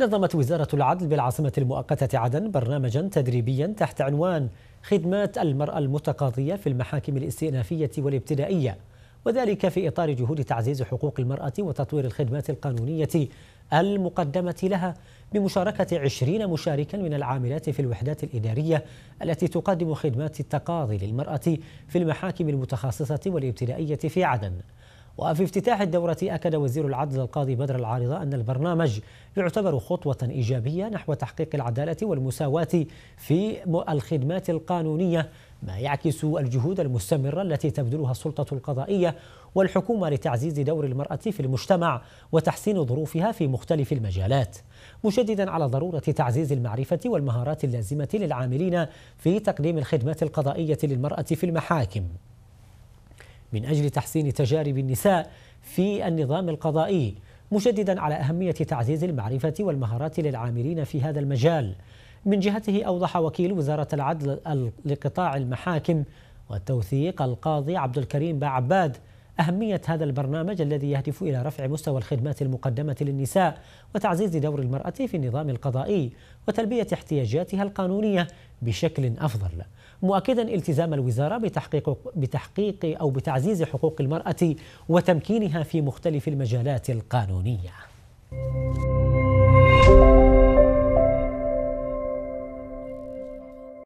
نظمت وزارة العدل بالعاصمة المؤقتة عدن برنامجا تدريبيا تحت عنوان خدمات المرأة المتقاضية في المحاكم الاستئنافية والابتدائية وذلك في إطار جهود تعزيز حقوق المرأة وتطوير الخدمات القانونية المقدمة لها بمشاركة عشرين مشاركا من العاملات في الوحدات الإدارية التي تقدم خدمات التقاضي للمرأة في المحاكم المتخصصة والابتدائية في عدن وفي افتتاح الدورة أكد وزير العدل القاضي بدر العارضة أن البرنامج يعتبر خطوة إيجابية نحو تحقيق العدالة والمساواة في الخدمات القانونية ما يعكس الجهود المستمرة التي تبذلها السلطة القضائية والحكومة لتعزيز دور المرأة في المجتمع وتحسين ظروفها في مختلف المجالات مشددا على ضرورة تعزيز المعرفة والمهارات اللازمة للعاملين في تقديم الخدمات القضائية للمرأة في المحاكم من أجل تحسين تجارب النساء في النظام القضائي مشددا على أهمية تعزيز المعرفة والمهارات للعاملين في هذا المجال من جهته أوضح وكيل وزارة العدل لقطاع المحاكم والتوثيق القاضي عبد الكريم باعباد أهمية هذا البرنامج الذي يهدف إلى رفع مستوى الخدمات المقدمة للنساء وتعزيز دور المرأة في النظام القضائي وتلبية احتياجاتها القانونية بشكل أفضل مؤكدا التزام الوزارة بتحقيق, بتحقيق أو بتعزيز حقوق المرأة وتمكينها في مختلف المجالات القانونية